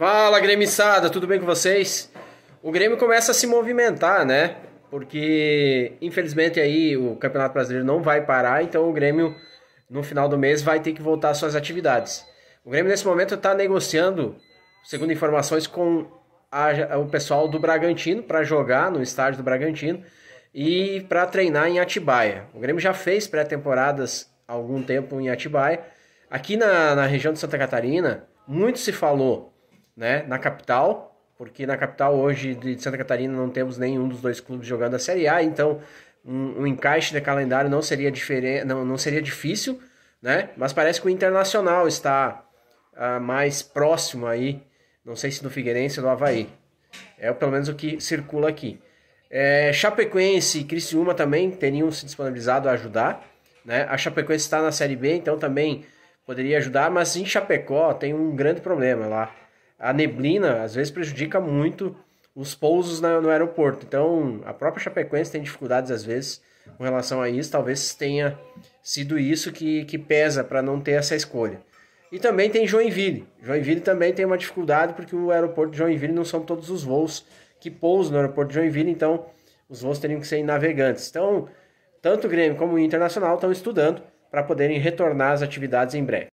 Fala, gremissada, tudo bem com vocês? O Grêmio começa a se movimentar, né? Porque infelizmente aí o Campeonato Brasileiro não vai parar, então o Grêmio no final do mês vai ter que voltar às suas atividades. O Grêmio nesse momento está negociando, segundo informações, com a, o pessoal do Bragantino para jogar no estádio do Bragantino e para treinar em Atibaia. O Grêmio já fez pré-temporadas há algum tempo em Atibaia. Aqui na, na região de Santa Catarina, muito se falou né, na capital, porque na capital hoje de Santa Catarina não temos nenhum dos dois clubes jogando a Série A, então um, um encaixe de calendário não seria diferente, não, não seria difícil, né? Mas parece que o Internacional está uh, mais próximo aí, não sei se do Figueirense ou do Havaí. É pelo menos o que circula aqui. É, Chapecoense e Criciúma também teriam se disponibilizado a ajudar. Né? A Chapecoense está na Série B, então também poderia ajudar, mas em Chapecó tem um grande problema lá a neblina às vezes prejudica muito os pousos na, no aeroporto. Então, a própria Chapecoense tem dificuldades às vezes com relação a isso. Talvez tenha sido isso que, que pesa para não ter essa escolha. E também tem Joinville. Joinville também tem uma dificuldade porque o aeroporto de Joinville não são todos os voos que pousam no aeroporto de Joinville, então os voos teriam que ser em navegantes. Então, tanto o Grêmio como o Internacional estão estudando para poderem retornar às atividades em breve.